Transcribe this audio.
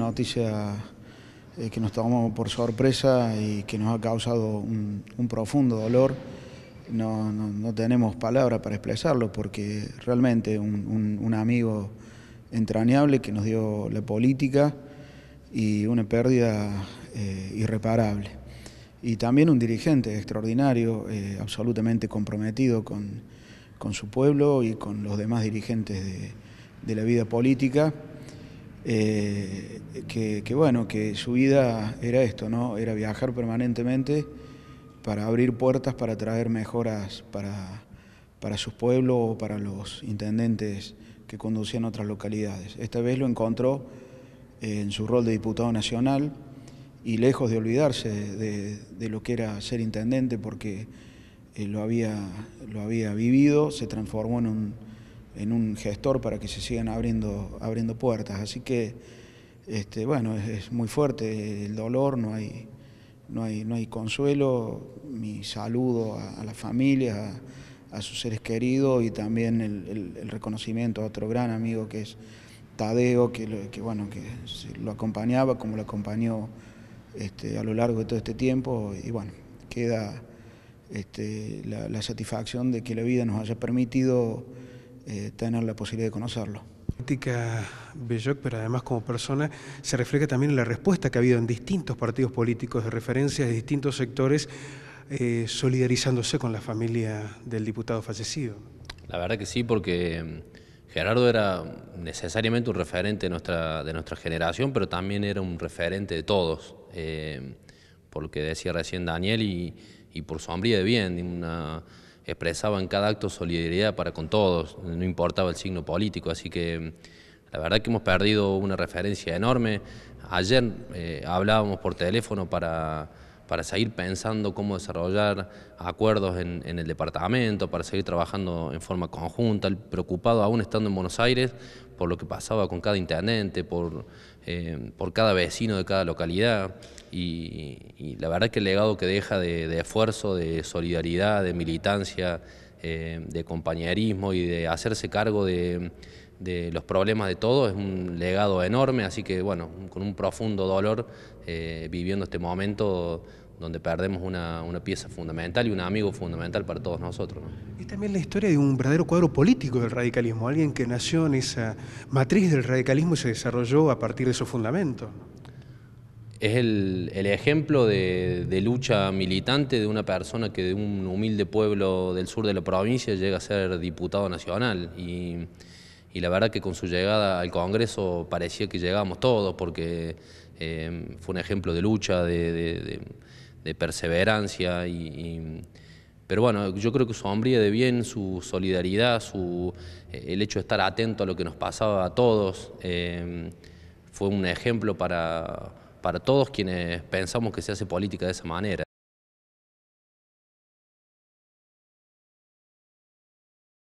Noticia eh, que nos tomó por sorpresa y que nos ha causado un, profundo dolor. No, no, tenemos palabras para expresarlo porque realmente un, amigo entrañable que nos dio la política y una pérdida eh, irreparable. Y también un dirigente extraordinario, eh, absolutamente comprometido con, con, su pueblo y con los demás dirigentes de, de la vida política. Eh, que, bueno, que su vida era esto, ¿no? Era viajar permanentemente para abrir puertas, para traer mejoras para, para sus pueblos o para los intendentes que conducían otras localidades. Esta vez lo encontró en su rol de diputado nacional y lejos de olvidarse de, de lo que era ser intendente porque eh, lo, había, lo había vivido, se transformó en un en un gestor para que se sigan abriendo, abriendo puertas. Así que, este, bueno, es, muy fuerte el dolor, no hay, no hay, no hay consuelo. Mi saludo a, la familia, a, sus seres queridos y también el, reconocimiento a otro gran amigo que es Tadeo, que, bueno, que lo acompañaba como lo acompañó este, a lo largo de todo este tiempo. Y bueno, queda este, la, la satisfacción de que la vida nos haya permitido eh, tener la posibilidad de conocerlo. Política Belloc, pero además como persona, se refleja también en la respuesta que ha habido en distintos partidos políticos de referencia de distintos sectores, eh, solidarizándose con la familia del diputado fallecido. La verdad que sí, porque mm, Gerardo era necesariamente un referente de nuestra, de nuestra generación, pero también era un referente de todos, eh, por lo que decía recién Daniel y, por su hambre de bien, una expresaba en cada acto solidaridad para con todos, no importaba el signo político, así que mm, la verdad que hemos perdido una referencia enorme. Ayer eh, hablábamos por teléfono para para seguir pensando cómo desarrollar acuerdos en, el departamento, para seguir trabajando en forma conjunta, preocupado aún estando en Buenos Aires por lo que pasaba con cada intendente, por, eh, por cada vecino de cada localidad. Y, la verdad que el legado que deja de, esfuerzo, de solidaridad, de militancia, eh, de compañerismo y de hacerse cargo de, los problemas de todos, es un legado enorme, así que bueno, con un profundo dolor eh, viviendo este momento donde perdemos una, pieza fundamental y un amigo fundamental para todos nosotros. Es también la historia de un verdadero cuadro político del radicalismo, alguien que nació en esa matriz del radicalismo y se desarrolló a partir de esos fundamento. Es el, ejemplo de, lucha militante de una persona que de un humilde pueblo del sur de la provincia llega a ser diputado nacional. Y, la verdad que con su llegada al Congreso parecía que llegábamos todos porque eh, fue un ejemplo de lucha, de, de perseverancia. Y, pero bueno, yo creo que su hombría de bien, su solidaridad, su, eh, el hecho de estar atento a lo que nos pasaba a todos, eh, fue un ejemplo para, para todos quienes pensamos que se hace política de esa manera.